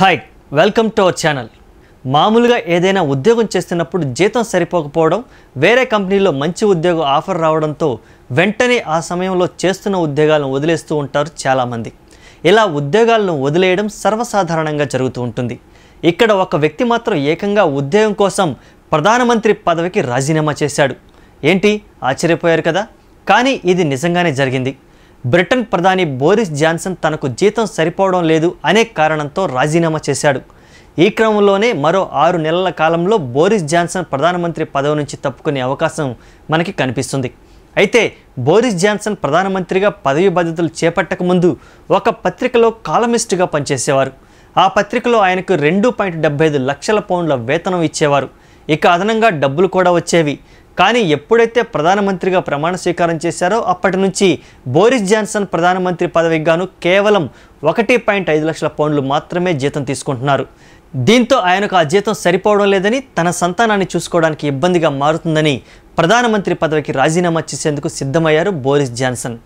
hi welcome to our channel మామూలుగా ఏదైనా ఉద్యోగం చేస్తున్నప్పుడు జీతం సరిపోకపోవడం వేరే కంపెనీలో మంచి ఉద్యోగ ఆఫర్ రావడంతో వెంటనే ఆ సమయంలో చేస్తున్న ఉద్యోగాలను వదిలేస్తూ ఉంటారు చాలామంది ఇలా ఉద్యోగాలను వదిలేయడం సర్వసాధారణంగా జరుగుతూ ఉంటుంది ఇక్కడ ఒక వ్యక్తి మాత్రం ఏకంగా ఉద్యోగం కోసం ప్రధానమంత్రి పదవికి రాజీనామా చేశాడు ఏంటి ఆశ్చర్యపోయారు కదా కానీ ఇది నిజంగానే జరిగింది బ్రిటన్ ప్రధాని బోరిస్ జాన్సన్ తనకు జీతం సరిపోవడం లేదు అనే కారణంతో రాజీనామా చేశాడు ఈ క్రమంలోనే మరో ఆరు నెలల కాలంలో బోరిస్ జాన్సన్ ప్రధానమంత్రి పదవి నుంచి తప్పుకునే అవకాశం మనకి కనిపిస్తుంది అయితే బోరిస్ జాన్సన్ ప్రధానమంత్రిగా పదవి బాధ్యతలు చేపట్టకముందు ఒక పత్రికలో కాలమిస్టుగా పనిచేసేవారు ఆ పత్రికలో ఆయనకు రెండు పాయింట్ డెబ్బై ఐదు లక్షల పౌండ్ల వేతనం ఇచ్చేవారు ఇక అదనంగా డబ్బులు కూడా వచ్చేవి కానీ ఎప్పుడైతే ప్రధానమంత్రిగా ప్రమాణ స్వీకారం చేశారో అప్పటి నుంచి బోరిస్ జాన్సన్ ప్రధానమంత్రి పదవిగాను కేవలం ఒకటి పాయింట్ ఐదు లక్షల పౌండ్లు మాత్రమే జీతం తీసుకుంటున్నారు దీంతో ఆయనకు ఆ జీతం సరిపోవడం లేదని తన సంతానాన్ని చూసుకోవడానికి ఇబ్బందిగా మారుతుందని ప్రధానమంత్రి పదవికి రాజీనామా చేసేందుకు సిద్ధమయ్యారు బోరిస్ జాన్సన్